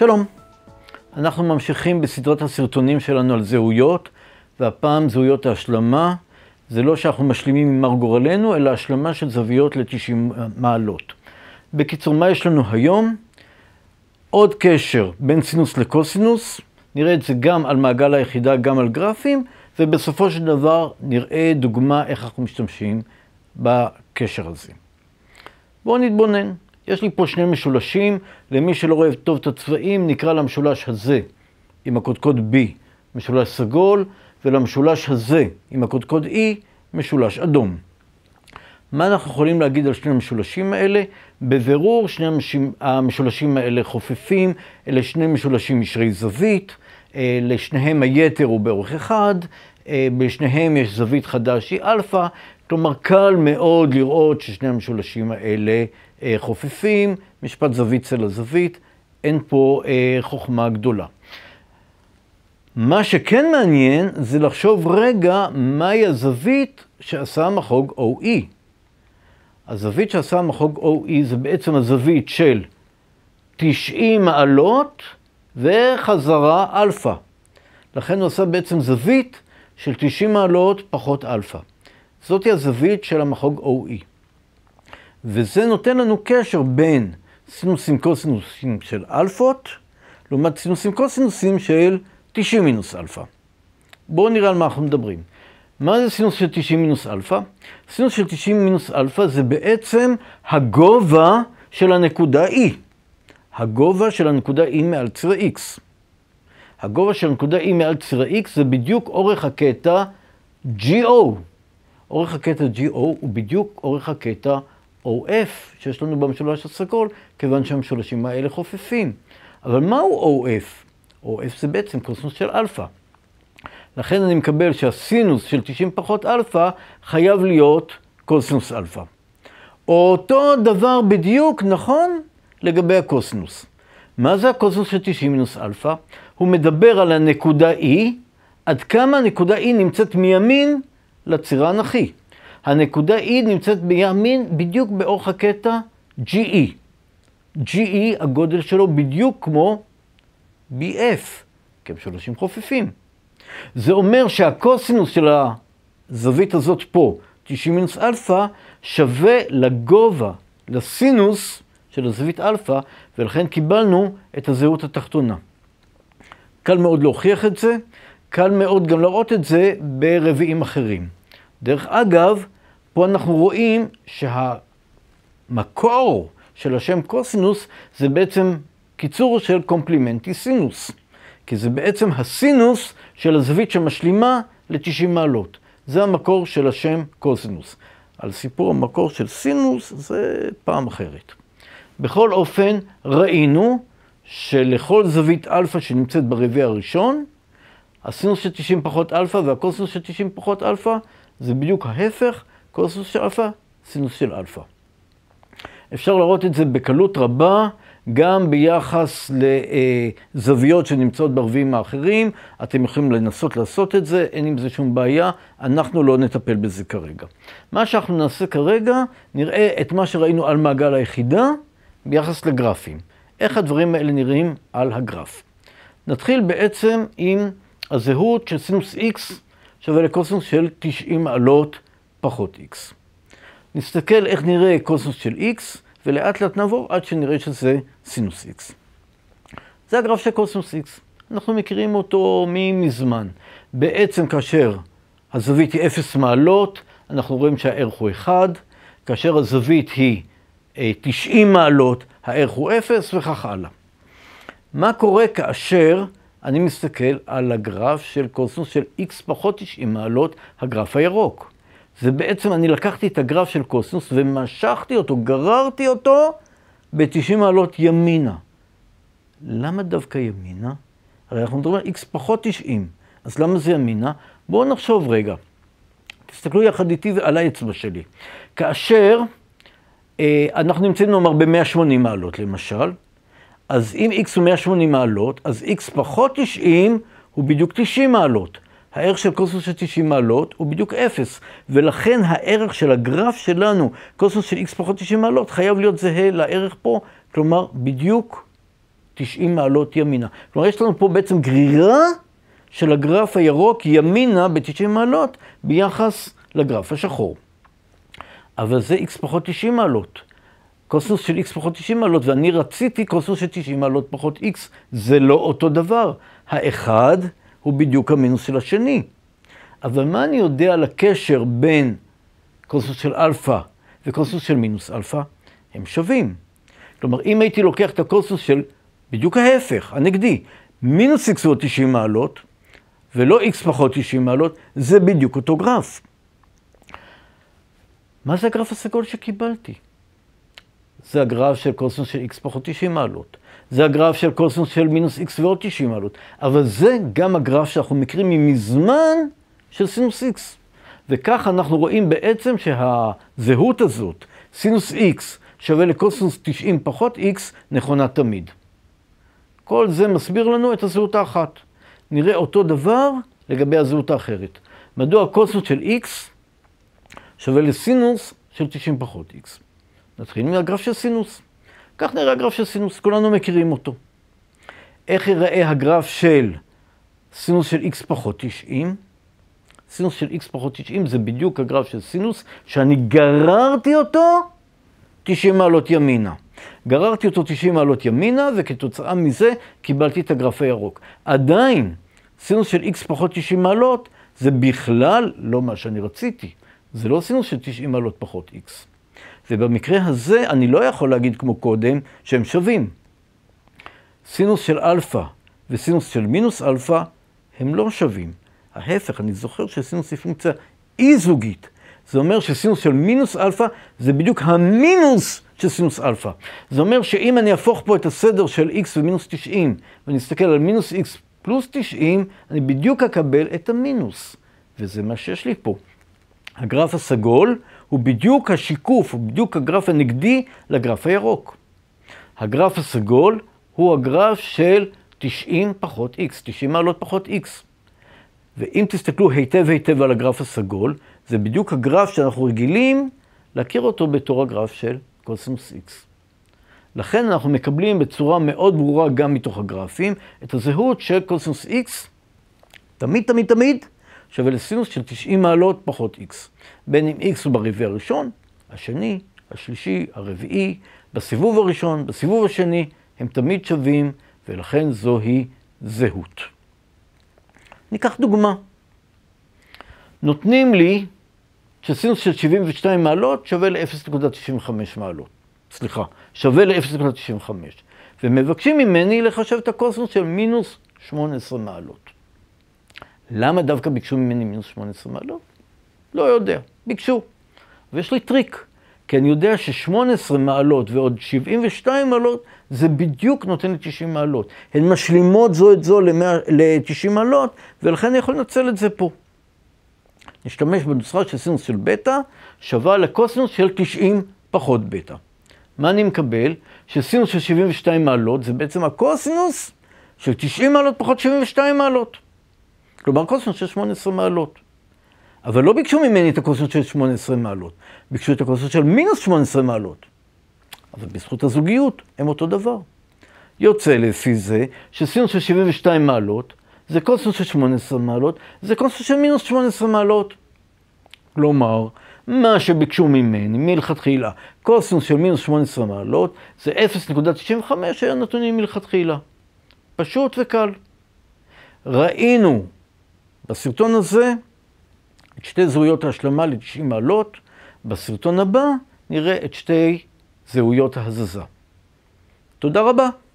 שלום, אנחנו ממשיכים בסדרת הסרטונים שלנו על זהויות, והפעם זהויות ההשלמה, זה לא שאנחנו משלימים עם מר גורלנו, אלא השלמה של זוויות ל-90 מעלות. בקיצור, מה יש לנו היום? עוד קשר בין סינוס לקוסינוס, נראה את זה גם על מעגל היחידה, גם על גרפים, ובסופו של דבר נראה דוגמה איך אנחנו משתמשים בקשר הזה. בואו נתבונן. יש לי פה שני משולשים, למי שלא אוהב טוב את הצבעים, נקרא למשולש הזה עם הקודקוד B, משולש סגול, ולמשולש הזה עם הקודקוד E, משולש אדום. מה אנחנו יכולים להגיד על שני המשולשים האלה? בבירור, שני המשולשים, האלה חופפים, אלה שני משולשים ישרי זווית, אה, לשניהם היתר הוא באורך אחד, אה, בשניהם יש זווית חדש שהיא אלפא, כלומר קל מאוד לראות ששני המשולשים האלה אה, חופפים, משפט זווית צלע זווית, אין פה אה, חוכמה גדולה. מה שכן מעניין זה לחשוב רגע מהי הזווית שעשה המחוג OE. הזווית שעשה המחוג OE זה בעצם הזווית של 90 מעלות וחזרה אלפא. לכן הוא עשה בעצם זווית של 90 מעלות פחות אלפא. זאתי הזווית של המחוג OE. וזה נותן לנו קשר בין סינוסים קוסינוסים של אלפות, לעומת סינוסים קוסינוסים של 90 מינוס אלפא. בואו נראה על מה אנחנו מדברים. מה זה סינוס של 90 מינוס אלפא? סינוס של 90 מינוס אלפא זה בעצם הגובה של הנקודה E. הגובה של הנקודה E מעל ציר ה X. הגובה של הנקודה E מעל ציר ה X זה בדיוק אורך הקטע GO. אורך הקטע GO הוא בדיוק אורך הקטע או F שיש לנו במשולש הסגול, כיוון שהמשולשים האלה חופפים. אבל מהו OF? OF זה בעצם קוסינוס של אלפא. לכן אני מקבל שהסינוס של 90 פחות אלפא חייב להיות קוסינוס אלפא. אותו דבר בדיוק נכון לגבי הקוסינוס. מה זה הקוסינוס של 90 מינוס אלפא? הוא מדבר על הנקודה E, עד כמה הנקודה E נמצאת מימין לצירה הנכי. הנקודה E נמצאת בימין בדיוק באורך הקטע GE. GE, הגודל שלו בדיוק כמו BF, כי הם שלושים חופפים. זה אומר שהקוסינוס של הזווית הזאת פה, 90 מינוס אלפא, שווה לגובה, לסינוס של הזווית אלפא, ולכן קיבלנו את הזהות התחתונה. קל מאוד להוכיח את זה, קל מאוד גם להראות את זה ברביעים אחרים. דרך אגב, פה אנחנו רואים שהמקור של השם קוסינוס זה בעצם קיצור של קומפלימנטי סינוס. כי זה בעצם הסינוס של הזווית שמשלימה ל-90 מעלות. זה המקור של השם קוסינוס. על סיפור המקור של סינוס זה פעם אחרת. בכל אופן, ראינו שלכל זווית אלפא שנמצאת ברביע הראשון, הסינוס של 90 פחות אלפא והקוסינוס של 90 פחות אלפא זה בדיוק ההפך, קוסוס של אלפא, סינוס של אלפא. אפשר לראות את זה בקלות רבה, גם ביחס לזוויות שנמצאות ברביעים האחרים, אתם יכולים לנסות לעשות את זה, אין עם זה שום בעיה, אנחנו לא נטפל בזה כרגע. מה שאנחנו נעשה כרגע, נראה את מה שראינו על מעגל היחידה ביחס לגרפים. איך הדברים האלה נראים על הגרף. נתחיל בעצם עם הזהות של סינוס x שווה לקוסינוס של 90 מעלות פחות x. נסתכל איך נראה קוסינוס של x, ולאט לאט נעבור עד שנראה שזה סינוס x. זה הגרף של קוסינוס x. אנחנו מכירים אותו מזמן. בעצם כאשר הזווית היא 0 מעלות, אנחנו רואים שהערך הוא 1, כאשר הזווית היא 90 אה, מעלות, הערך הוא 0 וכך הלאה. מה קורה כאשר אני מסתכל על הגרף של קוסינוס של x פחות 90 מעלות, הגרף הירוק. זה בעצם, אני לקחתי את הגרף של קוסינוס ומשכתי אותו, גררתי אותו ב-90 מעלות ימינה. למה דווקא ימינה? הרי אנחנו מדברים על x פחות 90, אז למה זה ימינה? בואו נחשוב רגע. תסתכלו יחד איתי על האצבע שלי. כאשר אה, אנחנו נמצאים נאמר ב-180 מעלות למשל, אז אם x הוא 180 מעלות, אז x פחות 90 הוא בדיוק 90 מעלות. הערך של קוסוס של 90 מעלות הוא בדיוק 0, ולכן הערך של הגרף שלנו, קוסוס של x פחות 90 מעלות, חייב להיות זהה לערך פה, כלומר בדיוק 90 מעלות ימינה. כלומר, יש לנו פה בעצם גרירה של הגרף הירוק ימינה ב-90 מעלות ביחס לגרף השחור. אבל זה x פחות 90 מעלות. קוסינוס של x פחות 90 מעלות, ואני רציתי קוסינוס של 90 מעלות פחות x, זה לא אותו דבר. האחד הוא בדיוק המינוס של השני. אבל מה אני יודע על הקשר בין קוסינוס של אלפא וקוסינוס של מינוס אלפא? הם שווים. כלומר, אם הייתי לוקח את הקוסינוס של בדיוק ההפך, הנגדי, מינוס x פחות 90 מעלות, ולא x פחות 90 מעלות, זה בדיוק אותו גרף. מה זה הגרף הסגול שקיבלתי? זה הגרף של קוסינוס של x פחות 90 מעלות. זה הגרף של קוסינוס של מינוס x ועוד 90 מעלות. אבל זה גם הגרף שאנחנו מכירים ממזמן של סינוס x. וכך אנחנו רואים בעצם שהזהות הזאת, סינוס x שווה לקוסינוס 90 פחות x, נכונה תמיד. כל זה מסביר לנו את הזהות האחת. נראה אותו דבר לגבי הזהות האחרת. מדוע קוסינוס של x שווה לסינוס של 90 פחות x. נתחיל מהגרף של סינוס. כך נראה הגרף של סינוס, כולנו מכירים אותו. איך ייראה הגרף של סינוס של x פחות 90? סינוס של x פחות 90 זה בדיוק הגרף של סינוס שאני גררתי אותו 90 מעלות ימינה. גררתי אותו 90 מעלות ימינה וכתוצאה מזה קיבלתי את הגרף הירוק. עדיין סינוס של x פחות 90 מעלות זה בכלל לא מה שאני רציתי. זה לא סינוס של 90 מעלות פחות x. ובמקרה הזה אני לא יכול להגיד כמו קודם שהם שווים. סינוס של אלפא וסינוס של מינוס אלפא הם לא שווים. ההפך, אני זוכר שסינוס היא פונקציה אי-זוגית. זה אומר שסינוס של מינוס אלפא זה בדיוק המינוס של סינוס אלפא. זה אומר שאם אני אהפוך פה את הסדר של x ומינוס 90, ואני אסתכל על מינוס x פלוס 90, אני בדיוק אקבל את המינוס. וזה מה שיש לי פה. הגרף הסגול הוא בדיוק השיקוף, הוא בדיוק הגרף הנגדי לגרף הירוק. הגרף הסגול הוא הגרף של 90 פחות x, 90 מעלות פחות x. ואם תסתכלו היטב היטב על הגרף הסגול, זה בדיוק הגרף שאנחנו רגילים להכיר אותו בתור הגרף של קוסינוס x. לכן אנחנו מקבלים בצורה מאוד ברורה גם מתוך הגרפים את הזהות של קוסינוס x, תמיד תמיד תמיד שווה לסינוס של 90 מעלות פחות x. בין אם x הוא ברביעי הראשון, השני, השלישי, הרביעי, בסיבוב הראשון, בסיבוב השני, הם תמיד שווים, ולכן זוהי זהות. ניקח דוגמה. נותנים לי שסינוס של 72 מעלות שווה ל-0.95 מעלות. סליחה, שווה ל-0.95. ומבקשים ממני לחשב את הקוסינוס של מינוס 18 מעלות. למה דווקא ביקשו ממני מינוס 18 מעלות? לא, לא יודע, ביקשו. ויש לי טריק, כי אני יודע ש-18 מעלות ועוד 72 מעלות, זה בדיוק נותן לי 90 מעלות. הן משלימות זו את זו ל-90 מעלות, ולכן אני יכול לנצל את זה פה. נשתמש בנוסחה של סינוס של בטא, שווה לקוסינוס של 90 פחות בטא. מה אני מקבל? שסינוס של 72 מעלות זה בעצם הקוסינוס של 90 מעלות פחות 72 מעלות. כלומר קוסמוס של 18 מעלות. אבל לא ביקשו ממני את הקוסמוס של 18 מעלות, ביקשו את הקוסמוס של מינוס 18 מעלות. אבל בזכות הזוגיות הם אותו דבר. יוצא לפי זה שסינוס של 72 מעלות זה קוסמוס של 18 מעלות, זה קוסמוס של מינוס 18 מעלות. כלומר, מה שביקשו ממני מלכתחילה, קוסמוס של מינוס 18 מעלות זה 0.95 שהיו נתונים מלכתחילה. פשוט וקל. ראינו בסרטון הזה, את שתי זהויות ההשלמה ל-90 מעלות, בסרטון הבא נראה את שתי זהויות ההזזה. תודה רבה.